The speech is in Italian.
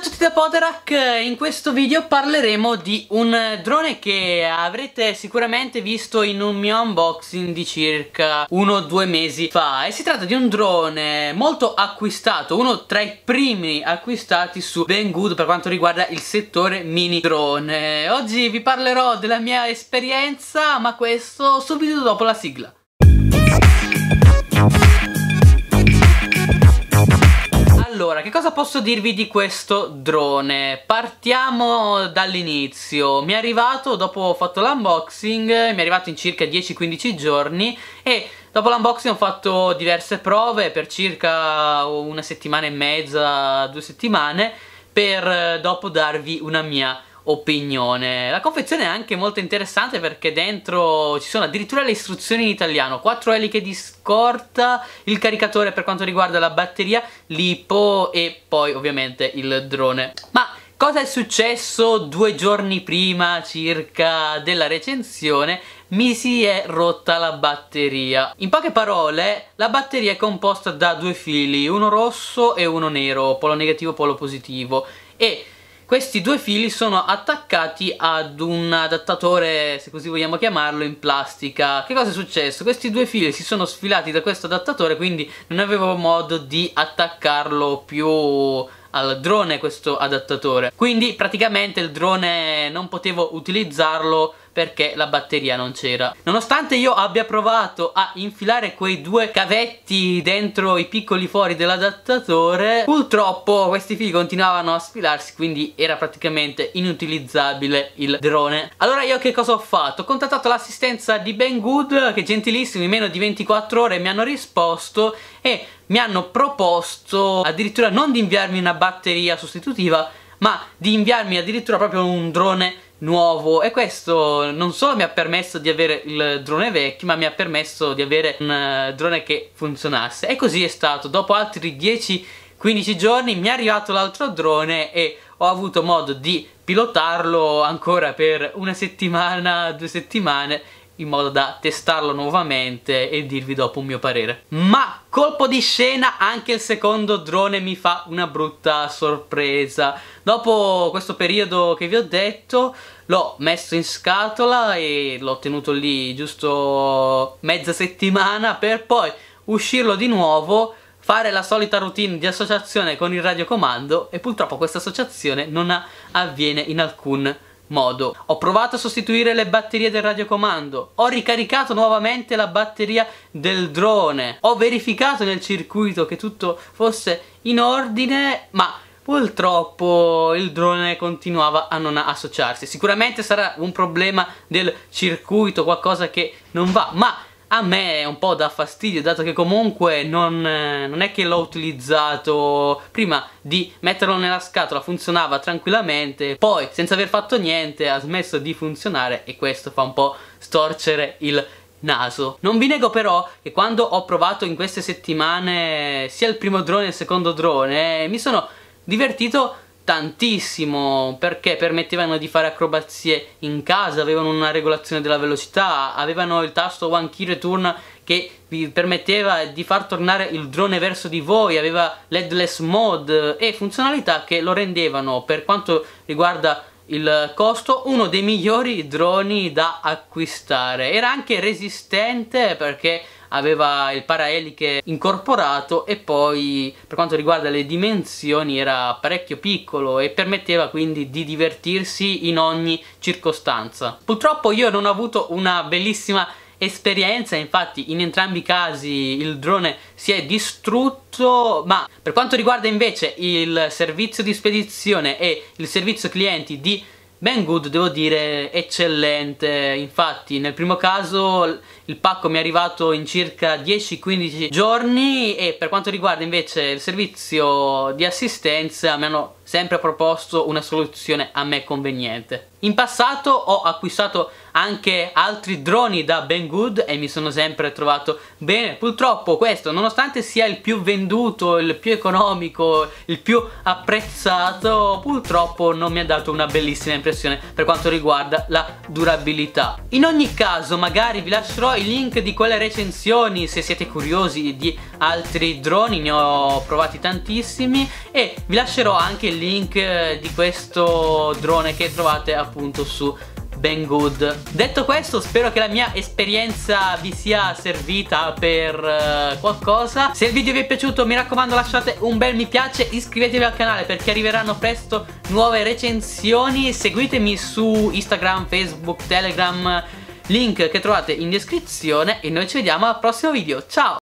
a tutti da Poderak, in questo video parleremo di un drone che avrete sicuramente visto in un mio unboxing di circa uno o due mesi fa e si tratta di un drone molto acquistato, uno tra i primi acquistati su Banggood per quanto riguarda il settore mini drone oggi vi parlerò della mia esperienza ma questo subito dopo la sigla Allora, che cosa posso dirvi di questo drone? Partiamo dall'inizio. Mi è arrivato, dopo ho fatto l'unboxing, mi è arrivato in circa 10-15 giorni e dopo l'unboxing ho fatto diverse prove per circa una settimana e mezza, due settimane, per eh, dopo darvi una mia opinione. La confezione è anche molto interessante perché dentro ci sono addirittura le istruzioni in italiano, quattro eliche di scorta, il caricatore per quanto riguarda la batteria, l'IPO e poi ovviamente il drone. Ma cosa è successo due giorni prima circa della recensione? mi si è rotta la batteria. In poche parole, la batteria è composta da due fili, uno rosso e uno nero, polo negativo, e polo positivo. E questi due fili sono attaccati ad un adattatore, se così vogliamo chiamarlo, in plastica. Che cosa è successo? Questi due fili si sono sfilati da questo adattatore, quindi non avevo modo di attaccarlo più al drone questo adattatore. Quindi praticamente il drone non potevo utilizzarlo perché la batteria non c'era. Nonostante io abbia provato a infilare quei due cavetti dentro i piccoli fori dell'adattatore, purtroppo questi fili continuavano a sfilarsi, quindi era praticamente inutilizzabile il drone. Allora io che cosa ho fatto? Ho contattato l'assistenza di Ben Good, che gentilissimi, in meno di 24 ore mi hanno risposto e mi hanno proposto addirittura non di inviarmi una batteria sostitutiva, ma di inviarmi addirittura proprio un drone nuovo e questo non solo mi ha permesso di avere il drone vecchio ma mi ha permesso di avere un eh, drone che funzionasse e così è stato dopo altri 10-15 giorni mi è arrivato l'altro drone e ho avuto modo di pilotarlo ancora per una settimana, due settimane in modo da testarlo nuovamente e dirvi dopo un mio parere. Ma colpo di scena anche il secondo drone mi fa una brutta sorpresa. Dopo questo periodo che vi ho detto l'ho messo in scatola e l'ho tenuto lì giusto mezza settimana per poi uscirlo di nuovo fare la solita routine di associazione con il radiocomando e purtroppo questa associazione non avviene in alcun modo modo. Ho provato a sostituire le batterie del radiocomando, ho ricaricato nuovamente la batteria del drone, ho verificato nel circuito che tutto fosse in ordine, ma purtroppo il drone continuava a non associarsi. Sicuramente sarà un problema del circuito, qualcosa che non va, ma a me è un po' da fastidio dato che comunque non, eh, non è che l'ho utilizzato prima di metterlo nella scatola funzionava tranquillamente poi senza aver fatto niente ha smesso di funzionare e questo fa un po' storcere il naso. Non vi nego però che quando ho provato in queste settimane sia il primo drone e il secondo drone eh, mi sono divertito tantissimo perché permettevano di fare acrobazie in casa, avevano una regolazione della velocità, avevano il tasto One Key Return che vi permetteva di far tornare il drone verso di voi, aveva ledless mode e funzionalità che lo rendevano per quanto riguarda il costo uno dei migliori droni da acquistare. Era anche resistente perché aveva il paraeliche incorporato e poi per quanto riguarda le dimensioni era parecchio piccolo e permetteva quindi di divertirsi in ogni circostanza. Purtroppo io non ho avuto una bellissima esperienza, infatti in entrambi i casi il drone si è distrutto, ma per quanto riguarda invece il servizio di spedizione e il servizio clienti di Ben Good devo dire eccellente, infatti nel primo caso il pacco mi è arrivato in circa 10-15 giorni e per quanto riguarda invece il servizio di assistenza mi hanno sempre proposto una soluzione a me conveniente. In passato ho acquistato anche altri droni da Ben Good e mi sono sempre trovato bene. Purtroppo questo, nonostante sia il più venduto, il più economico, il più apprezzato, purtroppo non mi ha dato una bellissima impressione per quanto riguarda la durabilità. In ogni caso, magari vi lascerò i link di quelle recensioni se siete curiosi di altri droni, ne ho provati tantissimi e vi lascerò anche il link eh, di questo drone che trovate appunto su ben good detto questo spero che la mia esperienza vi sia servita per uh, qualcosa se il video vi è piaciuto mi raccomando lasciate un bel mi piace iscrivetevi al canale perché arriveranno presto nuove recensioni seguitemi su instagram facebook telegram link che trovate in descrizione e noi ci vediamo al prossimo video ciao